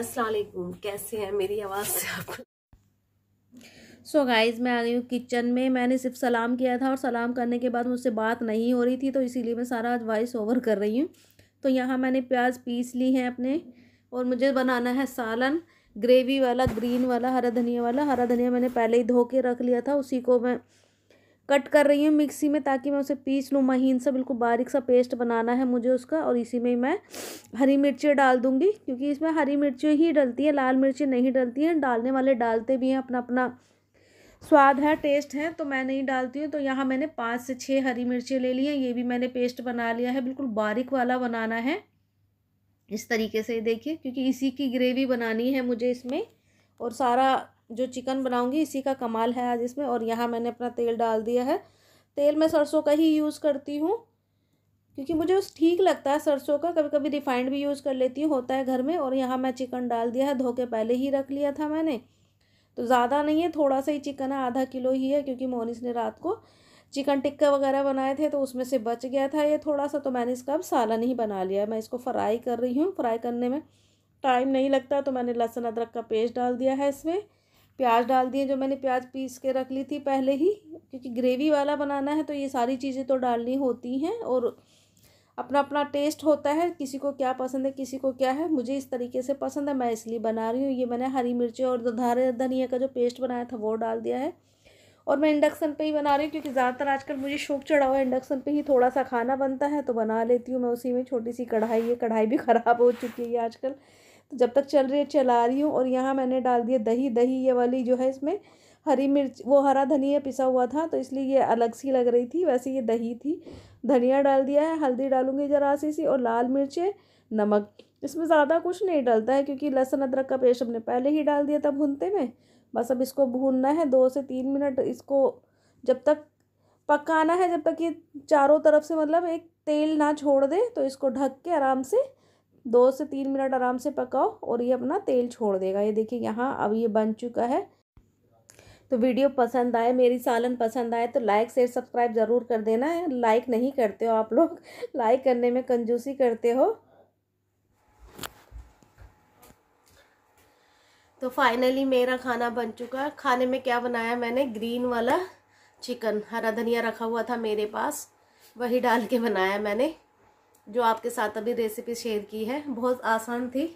असलकुम कैसे हैं मेरी आवाज़ से आप सो so गाइज़ मैं आ गई हूँ किचन में मैंने सिर्फ सलाम किया था और सलाम करने के बाद मुझसे बात नहीं हो रही थी तो इसीलिए मैं सारा आज वॉइस ओवर कर रही हूँ तो यहाँ मैंने प्याज पीस ली है अपने और मुझे बनाना है सालन ग्रेवी वाला ग्रीन वाला हरा धनिया वाला हरा धनिया मैंने पहले ही धो के रख लिया था उसी को मैं कट कर रही हूँ मिक्सी में ताकि मैं उसे पीस लूँ महीन सा बिल्कुल बारीक सा पेस्ट बनाना है मुझे उसका और इसी में मैं हरी मिर्ची डाल दूँगी क्योंकि इसमें हरी मिर्ची ही डलती है लाल मिर्ची नहीं डलती है डालने वाले डालते भी हैं अपना अपना स्वाद है टेस्ट है तो मैं नहीं डालती हूँ तो यहाँ मैंने पाँच से छः हरी मिर्ची ले ली है ये भी मैंने पेस्ट बना लिया है बिल्कुल बारीक वाला बनाना है इस तरीके से देखिए क्योंकि इसी की ग्रेवी बनानी है मुझे इसमें और सारा जो चिकन बनाऊंगी इसी का कमाल है आज इसमें और यहाँ मैंने अपना तेल डाल दिया है तेल मैं सरसों का ही यूज़ करती हूँ क्योंकि मुझे उस ठीक लगता है सरसों का कभी कभी रिफाइंड भी यूज़ कर लेती हूँ होता है घर में और यहाँ मैं चिकन डाल दिया है धो के पहले ही रख लिया था मैंने तो ज़्यादा नहीं है थोड़ा सा ही चिकन है आधा किलो ही है क्योंकि मोनिस ने रात को चिकन टिक्का वगैरह बनाए थे तो उसमें से बच गया था ये थोड़ा सा तो मैंने इसका अब सालन ही बना लिया है मैं इसको फ्राई कर रही हूँ फ्राई करने में टाइम नहीं लगता तो मैंने लहसुन अदरक का पेस्ट डाल दिया है इसमें प्याज डाल दिए जो मैंने प्याज पीस के रख ली थी पहले ही क्योंकि ग्रेवी वाला बनाना है तो ये सारी चीज़ें तो डालनी होती हैं और अपना अपना टेस्ट होता है किसी को क्या पसंद है किसी को क्या है मुझे इस तरीके से पसंद है मैं इसलिए बना रही हूँ ये मैंने हरी मिर्ची और धारे धनिया का जो पेस्ट बनाया था वो डाल दिया है और मैं इंडक्शन पे ही बना रही हूँ क्योंकि ज़्यादातर आजकल मुझे शौक चढ़ा हुआ है इंडक्शन पे ही थोड़ा सा खाना बनता है तो बना लेती हूँ मैं उसी में छोटी सी कढ़ाई है कढ़ाई भी ख़राब हो चुकी है आजकल तो जब तक चल रही है चला रही हूँ और यहाँ मैंने डाल दिया दही दही ये वाली जो है इसमें हरी मिर्च वो हरा धनिया पिसा हुआ था तो इसलिए ये अलग सी लग रही थी वैसे ये दही थी धनिया डाल दिया है हल्दी डालूंगी ज़रा सी सी और लाल मिर्चें नमक इसमें ज़्यादा कुछ नहीं डालता है क्योंकि लहसुन अदरक का पेस्ट हमने पहले ही डाल दिया था भूनते में बस अब इसको भूनना है दो से तीन मिनट इसको जब तक पकाना है जब तक ये चारों तरफ से मतलब एक तेल ना छोड़ दे तो इसको ढक के आराम से दो से तीन मिनट आराम से पकाओ और ये अपना तेल छोड़ देगा ये देखिए यहाँ अब ये बन चुका है तो वीडियो पसंद आए मेरी सालन पसंद आए तो लाइक शेयर सब्सक्राइब ज़रूर कर देना है लाइक नहीं करते हो आप लोग लाइक करने में कंजूसी करते हो तो फाइनली मेरा खाना बन चुका है खाने में क्या बनाया मैंने ग्रीन वाला चिकन हरा धनिया रखा हुआ था मेरे पास वही डाल के बनाया मैंने जो आपके साथ अभी रेसिपी शेयर की है बहुत आसान थी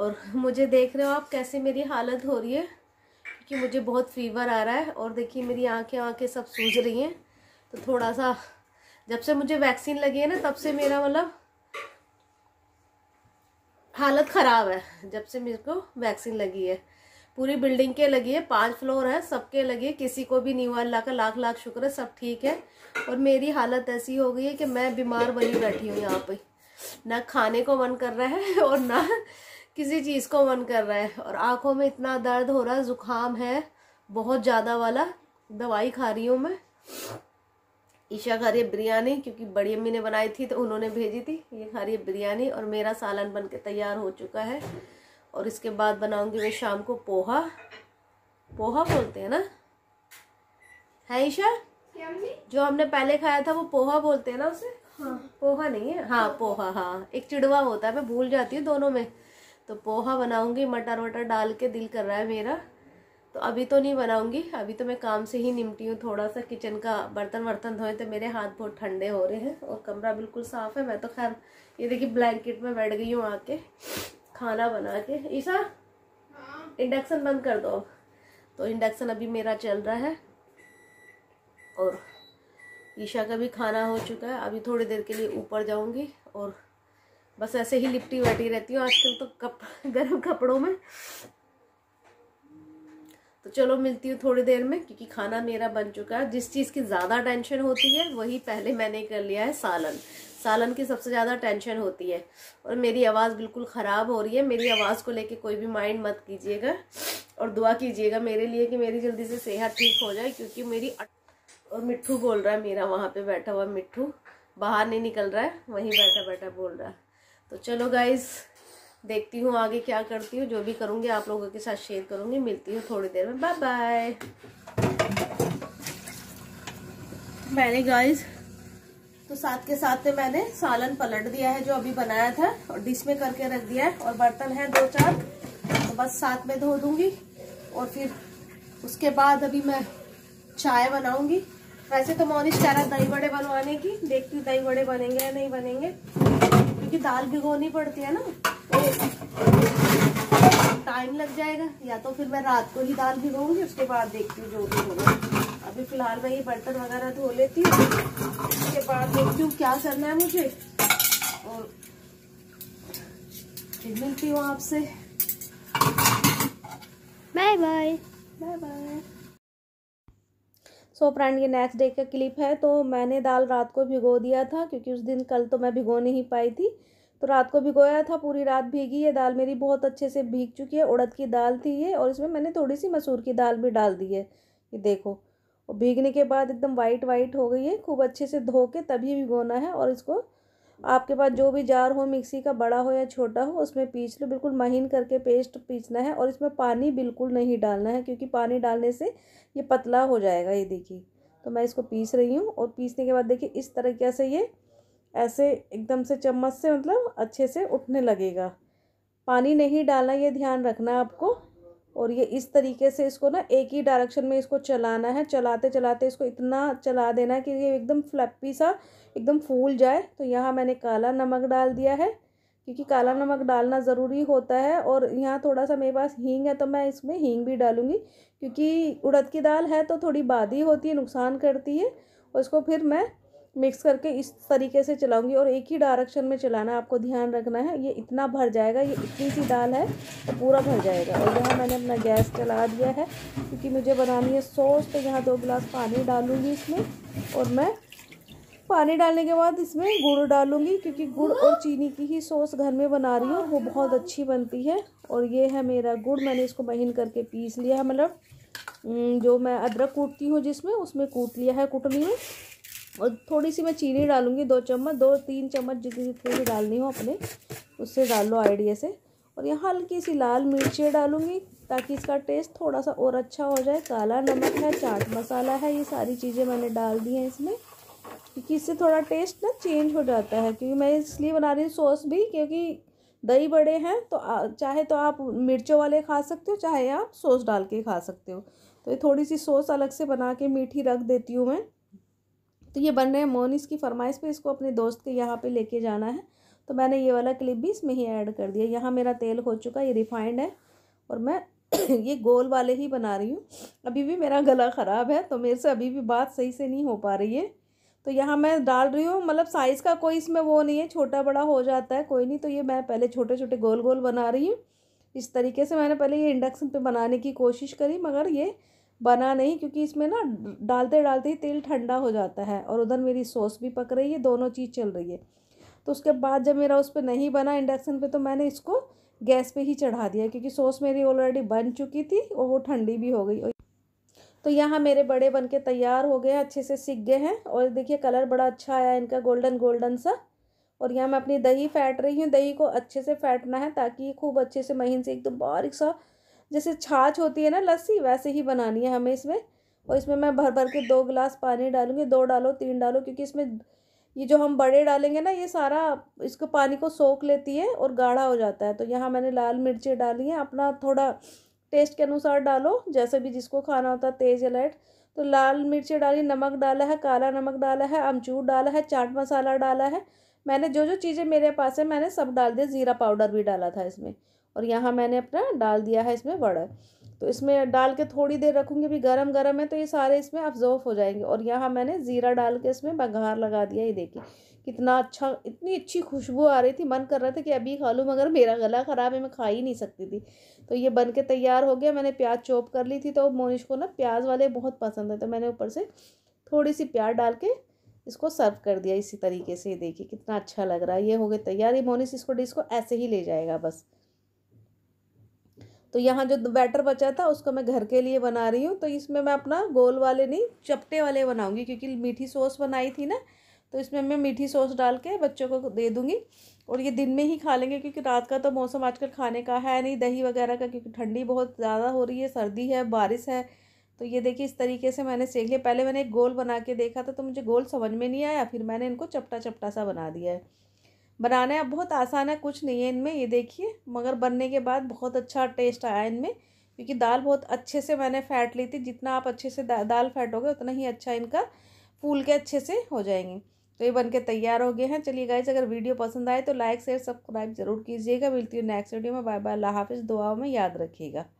और मुझे देख रहे हो आप कैसे मेरी हालत हो रही है क्योंकि मुझे बहुत फीवर आ रहा है और देखिए मेरी आंखें आंखें सब सूज रही हैं तो थोड़ा सा जब से मुझे वैक्सीन लगी है ना तब से मेरा मतलब हालत ख़राब है जब से मेरे को वैक्सीन लगी है पूरी बिल्डिंग के लगी है पांच फ्लोर है सबके लगी है किसी को भी नहीं हुआ अल्लाह का लाख लाख शुक्र है सब ठीक है और मेरी हालत ऐसी हो गई है कि मैं बीमार बनी बैठी हूँ यहाँ पे ना खाने को मन कर रहा है और ना किसी चीज़ को मन कर रहा है और आँखों में इतना दर्द हो रहा है ज़ुकाम है बहुत ज़्यादा वाला दवाई खा रही हूँ मैं ईशा खा रही है बिरयानी क्योंकि बड़ी अम्मी ने बनाई थी तो उन्होंने भेजी थी ये खा रही है बिरयानी और मेरा सालन बन के तैयार हो चुका है और इसके बाद बनाऊंगी मैं शाम को पोहा पोहा बोलते हैं ना है ईशा जो हमने पहले खाया था वो पोहा बोलते हैं ना उसे हाँ। पोहा नहीं है हाँ पोहा हाँ एक चिड़वा होता है मैं भूल जाती हूँ दोनों में तो पोहा बनाऊंगी मटर वटर डाल के दिल कर रहा है मेरा तो अभी तो नहीं बनाऊंगी अभी तो मैं काम से ही निमटी हूँ थोड़ा सा किचन का बर्तन वर्तन धोए तो मेरे हाथ बहुत ठंडे हो रहे हैं और कमरा बिल्कुल साफ़ है मैं तो खैर ये देखिए ब्लैंकेट में बैठ गई हूँ आके खाना बना के ईसा हाँ। इंडक्शन बंद कर दो तो इंडक्शन अभी मेरा चल रहा है और ईशा का भी खाना हो चुका है अभी थोड़ी देर के लिए ऊपर जाऊंगी और बस ऐसे ही लिपटी बैठी रहती हूँ आजकल तो कप गर्म कपड़ों में तो चलो मिलती हूँ थोड़ी देर में क्योंकि खाना मेरा बन चुका है जिस चीज़ की ज़्यादा टेंशन होती है वही पहले मैंने कर लिया है सालन सालन की सबसे ज़्यादा टेंशन होती है और मेरी आवाज़ बिल्कुल ख़राब हो रही है मेरी आवाज़ को लेके कोई भी माइंड मत कीजिएगा और दुआ कीजिएगा मेरे लिए कि मेरी जल्दी से सेहत ठीक हो जाए क्योंकि मेरी और मिट्ठू बोल रहा है मेरा वहाँ पे बैठा हुआ मिट्ठू बाहर नहीं निकल रहा है वहीं बैठा बैठा बोल रहा है तो चलो गाइज देखती हूँ आगे क्या करती हूँ जो भी करूँगी आप लोगों के साथ शेयर करूँगी मिलती हूँ थोड़ी देर में बाय बाय मैंने गाइज तो साथ के साथ में मैंने सालन पलट दिया है जो अभी बनाया था और डिश में करके रख दिया है और बर्तन है दो चार तो बस साथ में धो दूंगी और फिर उसके बाद अभी मैं चाय बनाऊंगी वैसे तो मोनिश कह रहा दही बड़े बनवाने की देखती हूँ दही बड़े बनेंगे या नहीं बनेंगे क्योंकि दाल भिगोनी पड़ती है ना तो टाइम लग जाएगा या तो फिर मैं रात को ही दाल भिगोऊंगी उसके बाद देखती हूँ जो भी होगा अभी फिलहाल मैं ये बर्तन वगैरह धो लेती हूँ उसके बाद देखती हूँ क्या करना है मुझे और फिर मिलती हूँ आपसे bye bye bye bye so so, friend ये नेक्स्ट डे का क्लिप है तो मैंने दाल रात को भिगो दिया था क्योंकि उस दिन कल तो मैं भिगो नहीं पाई थी तो रात को भिगोया था पूरी रात भीगी ये दाल मेरी बहुत अच्छे से भीग चुकी है उड़द की दाल थी ये और इसमें मैंने थोड़ी सी मसूर की दाल भी डाल दी है ये देखो और भीगने के बाद एकदम वाइट वाइट हो गई है खूब अच्छे से धो के तभी भिगोना है और इसको आपके पास जो भी जार हो मिक्सी का बड़ा हो या छोटा हो उसमें पीस लो बिल्कुल महीन करके पेस्ट पीसना है और इसमें पानी बिल्कुल नहीं डालना है क्योंकि पानी डालने से ये पतला हो जाएगा ये देखिए तो मैं इसको पीस रही हूँ और पीसने के बाद देखिए इस तरीके से ये ऐसे एकदम से चम्मच से मतलब अच्छे से उठने लगेगा पानी नहीं डालना ये ध्यान रखना आपको और ये इस तरीके से इसको ना एक ही डायरेक्शन में इसको चलाना है चलाते चलाते इसको इतना चला देना कि ये एकदम फ्लैपी सा एकदम फूल जाए तो यहाँ मैंने काला नमक डाल दिया है क्योंकि काला नमक डालना ज़रूरी होता है और यहाँ थोड़ा सा मेरे पास हींग है तो मैं इसमें हींग भी डालूँगी क्योंकि उड़द की दाल है तो थोड़ी बादी होती है नुकसान करती है और इसको फिर मैं मिक्स करके इस तरीके से चलाऊंगी और एक ही डायरेक्शन में चलाना आपको ध्यान रखना है ये इतना भर जाएगा ये इतनी सी दाल है तो पूरा भर जाएगा और यहाँ मैंने अपना गैस चला दिया है क्योंकि मुझे बनानी है सॉस तो यहाँ दो गिलास पानी डालूँगी इसमें और मैं पानी डालने के बाद इसमें गुड़ डालूंगी क्योंकि गुड़ और चीनी की ही सॉस घर में बना रही हूँ वो बहुत अच्छी बनती है और ये है मेरा गुड़ मैंने इसको महीन करके पीस लिया है मतलब जो मैं अदरक कूटती हूँ जिसमें उसमें कूट लिया है कुटनी में और थोड़ी सी मैं चीनी डालूंगी दो चम्मच दो तीन चम्मच जितनी जितनी भी डालनी हो अपने उससे डाल लो आइडिया से और यहाँ हल्की सी लाल मिर्चें डालूंगी ताकि इसका टेस्ट थोड़ा सा और अच्छा हो जाए काला नमक है चाट मसाला है ये सारी चीज़ें मैंने डाल दी हैं इसमें क्योंकि इससे थोड़ा टेस्ट ना चेंज हो जाता है क्योंकि मैं इसलिए बना रही हूँ सॉस भी क्योंकि दही बड़े हैं तो आ, चाहे तो आप मिर्चों वाले खा सकते हो चाहे आप सॉस डाल के खा सकते हो तो ये थोड़ी सी सॉस अलग से बना के मीठी रख देती हूँ मैं तो ये बन रहे हैं मोनिस की फरमाइश पे इसको अपने दोस्त के यहाँ पे लेके जाना है तो मैंने ये वाला क्लिप भी इसमें ही ऐड कर दिया यहाँ मेरा तेल हो चुका ये रिफाइंड है और मैं ये गोल वाले ही बना रही हूँ अभी भी मेरा गला ख़राब है तो मेरे से अभी भी बात सही से नहीं हो पा रही है तो यहाँ मैं डाल रही हूँ मतलब साइज़ का कोई इसमें वो नहीं है छोटा बड़ा हो जाता है कोई नहीं तो ये मैं पहले छोटे छोटे गोल गोल बना रही हूँ इस तरीके से मैंने पहले ये इंडक्शन पे बनाने की कोशिश करी मगर ये बना नहीं क्योंकि इसमें ना डालते डालते ही तेल ठंडा हो जाता है और उधर मेरी सॉस भी पक रही है दोनों चीज़ चल रही है तो उसके बाद जब मेरा उस पर नहीं बना इंडक्शन पे तो मैंने इसको गैस पे ही चढ़ा दिया क्योंकि सॉस मेरी ऑलरेडी बन चुकी थी और वो ठंडी भी हो गई तो यहाँ मेरे बड़े बन के तैयार हो गए अच्छे से सीख गए हैं और देखिए कलर बड़ा अच्छा आया इनका गोल्डन गोल्डन सा और यहाँ मैं अपनी दही फैट रही हूँ दही को अच्छे से फैटना है ताकि खूब अच्छे से महीन से एकदम बारिक सा जैसे छाछ होती है ना लस्सी वैसे ही बनानी है हमें इसमें और इसमें मैं भर भर के दो गिलास पानी डालूंगी दो डालो तीन डालो क्योंकि इसमें ये जो हम बड़े डालेंगे ना ये सारा इसको पानी को सोख लेती है और गाढ़ा हो जाता है तो यहाँ मैंने लाल मिर्ची डाली हैं अपना थोड़ा टेस्ट के अनुसार डालो जैसे भी जिसको खाना होता है तेज़ या लाइट तो लाल मिर्चें डाली नमक डाला है काला नमक डाला है अमचूर डाला है चाट मसाला डाला है मैंने जो जो चीज़ें मेरे पास है मैंने सब डाल दिया ज़ीरा पाउडर भी डाला था इसमें और यहाँ मैंने अपना डाल दिया है इसमें वड़ा तो इसमें डाल के थोड़ी देर रखूँगी अभी गरम गरम है तो ये सारे इसमें ऑब्जॉर्व हो जाएंगे और यहाँ मैंने ज़ीरा डाल के इसमें बघार लगा दिया ये देखिए कितना अच्छा इतनी अच्छी खुशबू आ रही थी मन कर रहा था कि अभी खा लूँ मगर मेरा गला ख़राब है मैं खा ही नहीं सकती थी तो ये बन के तैयार हो गया मैंने प्याज चॉप कर ली थी तो मोनिश को ना प्याज वाले बहुत पसंद है तो मैंने ऊपर से थोड़ी सी प्याज डाल के इसको सर्व कर दिया इसी तरीके से देखिए कितना अच्छा लग रहा है ये हो गया तैयार ये मोनिस इसको डिश को ऐसे ही ले जाएगा बस तो यहाँ जो बैटर बचा था उसको मैं घर के लिए बना रही हूँ तो इसमें मैं अपना गोल वाले नहीं चपटे वाले बनाऊँगी क्योंकि मीठी सॉस बनाई थी ना तो इसमें मैं मीठी सॉस डाल के बच्चों को दे दूँगी और ये दिन में ही खा लेंगे क्योंकि रात का तो मौसम आजकल खाने का है नहीं दही वगैरह का क्योंकि ठंडी बहुत ज़्यादा हो रही है सर्दी है बारिश है तो ये देखिए इस तरीके से मैंने सेक लिया पहले मैंने एक गोल बना के देखा था तो मुझे गोल समझ में नहीं आया फिर मैंने इनको चपटा चपटा सा बना दिया है बनाना है बहुत आसान है कुछ नहीं है इनमें ये देखिए मगर बनने के बाद बहुत अच्छा टेस्ट आया इनमें क्योंकि दाल बहुत अच्छे से मैंने फैट ली थी जितना आप अच्छे से दा, दाल फैटोगे उतना ही अच्छा इनका फूल के अच्छे से हो जाएंगे तो ये बनके तैयार हो गए हैं चलिए गाइज अगर वीडियो पसंद आए तो लाइक शेयर सब्सक्राइब जरूर कीजिएगा मिलती है नेक्स्ट वीडियो में बाय बाय अल्लाह हाफिज़ दुआओं में याद रखिएगा